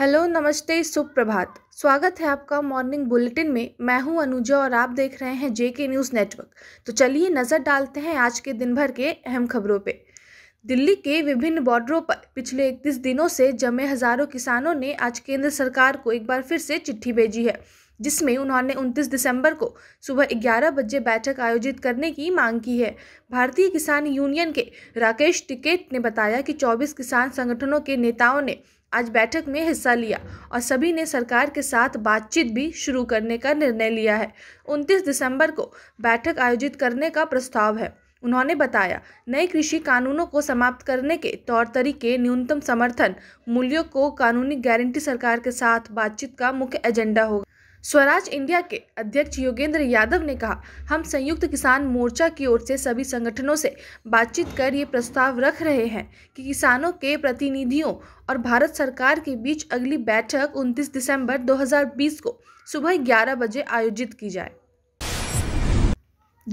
hello नमस्ते सुप्रभात स्वागत है आपका मॉर्निंग बुलेटिन में मैं हूं अनुजा और आप देख रहे हैं जेके न्यूज़ नेटवर्क तो चलिए नज़र डालते हैं आज के दिन भर के अहम खबरों पे दिल्ली के विभिन्न बॉर्डरों पर पिछले इकतीस दिनों से जमे हज़ारों किसानों ने आज केंद्र सरकार को एक बार फिर से चिट्ठी भेजी है जिसमें उन्होंने 29 दिसंबर को सुबह ग्यारह बजे बैठक आयोजित करने की मांग की है भारतीय किसान यूनियन के राकेश टिकेट ने बताया कि 24 किसान संगठनों के नेताओं ने आज बैठक में हिस्सा लिया और सभी ने सरकार के साथ बातचीत भी शुरू करने का निर्णय लिया है 29 दिसंबर को बैठक आयोजित करने का प्रस्ताव है उन्होंने बताया नए कृषि कानूनों को समाप्त करने के तौर तरीके न्यूनतम समर्थन मूल्यों को कानूनी गारंटी सरकार के साथ बातचीत का मुख्य एजेंडा होगा स्वराज इंडिया के अध्यक्ष योगेंद्र यादव ने कहा हम संयुक्त किसान मोर्चा की ओर से सभी संगठनों से बातचीत कर ये प्रस्ताव रख रहे हैं कि किसानों के प्रतिनिधियों और भारत सरकार के बीच अगली बैठक 29 दिसंबर 2020 को सुबह 11 बजे आयोजित की जाए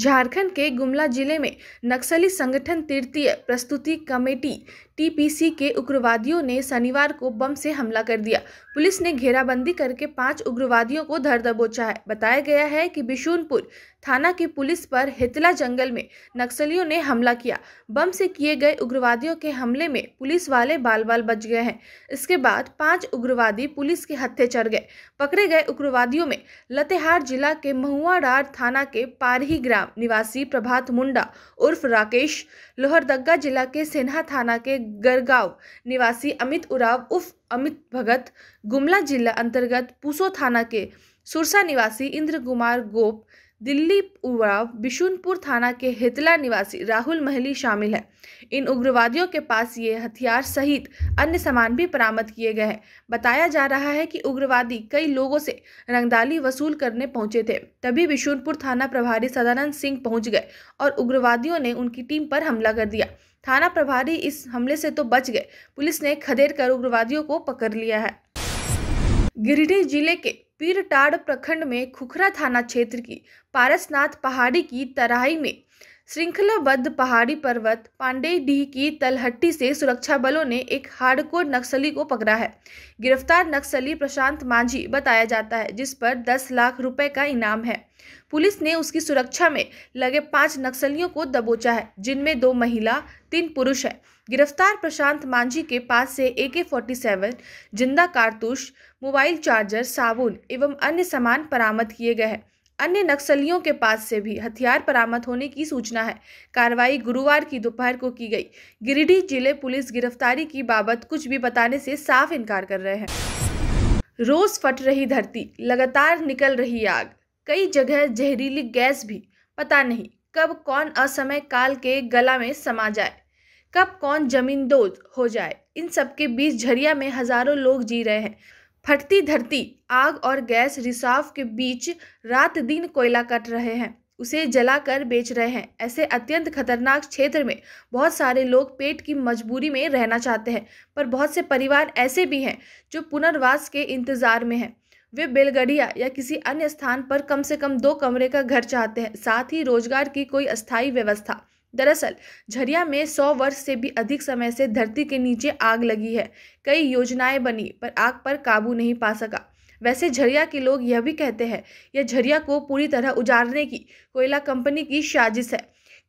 झारखंड के गुमला जिले में नक्सली संगठन तृतीय प्रस्तुति कमेटी टीपीसी के उग्रवादियों ने शनिवार को बम से हमला कर दिया पुलिस ने घेराबंदी करके पांच उग्रवादियों को धर दबोचा है बताया गया है कि बिशुनपुर थाना की पुलिस पर हितला जंगल में नक्सलियों ने हमला किया बम से किए गए उग्रवादियों के हमले में पुलिस वाले बाल बाल बच गए हैं इसके बाद पांच उग्रवादी पुलिस के हत्थे चढ़ गए पकड़े गए उग्रवादियों में लतेहार जिला के महुआडार थाना के पारही ग्राम ग्राम निवासी प्रभात मुंडा उर्फ राकेश लोहरदगा जिला के सेन्हा थाना के गरगांव निवासी अमित उराव उर्फ अमित भगत गुमला जिला अंतर्गत पूसो थाना के सुरसा निवासी इंद्र कुमार गोप दिल्ली उड़ाव बिशुनपुर थाना के हितला निवासी राहुल महली शामिल है इन उग्रवादियों के पास ये हथियार सहित अन्य सामान भी बरामद किए गए हैं बताया जा रहा है कि उग्रवादी कई लोगों से रंगदाली वसूल करने पहुंचे थे तभी बिशुनपुर थाना प्रभारी सदानंद सिंह पहुंच गए और उग्रवादियों ने उनकी टीम पर हमला कर दिया थाना प्रभारी इस हमले से तो बच गए पुलिस ने खदेड़ कर उग्रवादियों को पकड़ लिया है गिरिडीह जिले के पीरटाड़ प्रखंड में खुखरा थाना क्षेत्र की पारसनाथ पहाड़ी की तराई में श्रृंखलाबद्ध पहाड़ी पर्वत पांडेडीह की तलहट्टी से सुरक्षा बलों ने एक हार्डकोर नक्सली को पकड़ा है गिरफ्तार नक्सली प्रशांत मांझी बताया जाता है जिस पर 10 लाख रुपए का इनाम है पुलिस ने उसकी सुरक्षा में लगे पांच नक्सलियों को दबोचा है जिनमें दो महिला तीन पुरुष है गिरफ्तार प्रशांत मांझी के पास से ए के फोर्टी सेवन जिंदा कारतूस मोबाइल चार्जर साबुन एवं अन्य सामान बरामद किए गए हैं अन्य नक्सलियों के पास से भी हथियार बरामद होने की सूचना है कार्रवाई गुरुवार की दोपहर को की गई गिरिडीह जिले पुलिस गिरफ्तारी की बाबत कुछ भी बताने से साफ इनकार कर रहे हैं रोज फट रही धरती लगातार निकल रही आग कई जगह जहरीली गैस भी पता नहीं कब कौन असमय काल के गला में समा जाए कब कौन जमीन दोज हो जाए इन सबके बीच झरिया में हजारों लोग जी रहे हैं फटती धरती आग और गैस रिसाव के बीच रात दिन कोयला कट रहे हैं उसे जलाकर बेच रहे हैं ऐसे अत्यंत खतरनाक क्षेत्र में बहुत सारे लोग पेट की मजबूरी में रहना चाहते हैं पर बहुत से परिवार ऐसे भी हैं जो पुनर्वास के इंतज़ार में हैं वे बेलगढ़िया या किसी अन्य स्थान पर कम से कम दो कमरे का घर चाहते हैं साथ ही रोजगार की कोई अस्थायी व्यवस्था दरअसल झरिया में सौ वर्ष से भी अधिक समय से धरती के नीचे आग लगी है कई योजनाएं बनी पर आग पर काबू नहीं पा सका वैसे झरिया के लोग यह भी कहते हैं यह झरिया को पूरी तरह उजाड़ने की कोयला कंपनी की साजिश है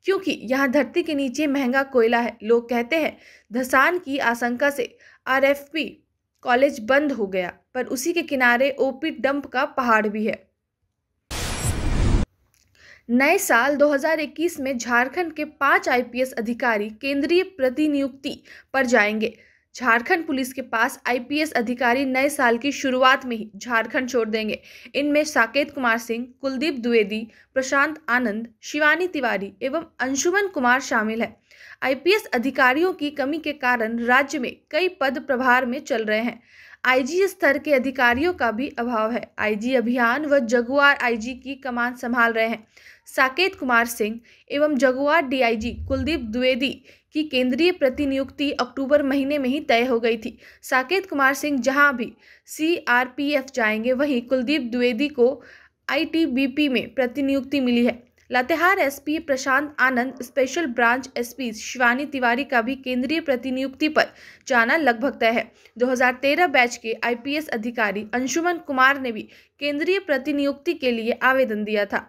क्योंकि यहाँ धरती के नीचे महंगा कोयला है लोग कहते हैं धसान की आशंका से आरएफपी कॉलेज बंद हो गया पर उसी के किनारे ओपी डंप का पहाड़ भी है नए साल 2021 में झारखंड के पाँच आईपीएस अधिकारी केंद्रीय प्रतिनियुक्ति पर जाएंगे झारखंड पुलिस के पास आईपीएस अधिकारी नए साल की शुरुआत में ही झारखंड छोड़ देंगे इनमें साकेत कुमार सिंह कुलदीप द्विवेदी प्रशांत आनंद शिवानी तिवारी एवं अंशुमन कुमार शामिल हैं आईपीएस अधिकारियों की कमी के कारण राज्य में कई पद प्रभार में चल रहे हैं आईजी स्तर के अधिकारियों का भी अभाव है आईजी अभियान व जगुआर आईजी की कमान संभाल रहे हैं साकेत कुमार सिंह एवं जगुआर डीआईजी कुलदीप द्विवेदी की केंद्रीय प्रतिनियुक्ति अक्टूबर महीने में ही तय हो गई थी साकेत कुमार सिंह जहां भी सीआरपीएफ जाएंगे वहीं कुलदीप द्विवेदी को आईटीबीपी में प्रतिनियुक्ति मिली है Latehar SP Prashant Anand special branch SP Shivani Tiwari का भी केंद्रीय प्रतिनियुक्ति पर जाना लगभग तय है 2013 बैच के आईपीएस अधिकारी अंशुमन कुमार ने भी केंद्रीय प्रतिनियुक्ति के लिए आवेदन दिया था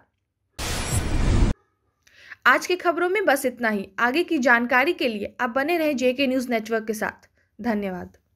आज की खबरों में बस इतना ही आगे की जानकारी के लिए आप बने रहें जेके न्यूज़ नेटवर्क के साथ धन्यवाद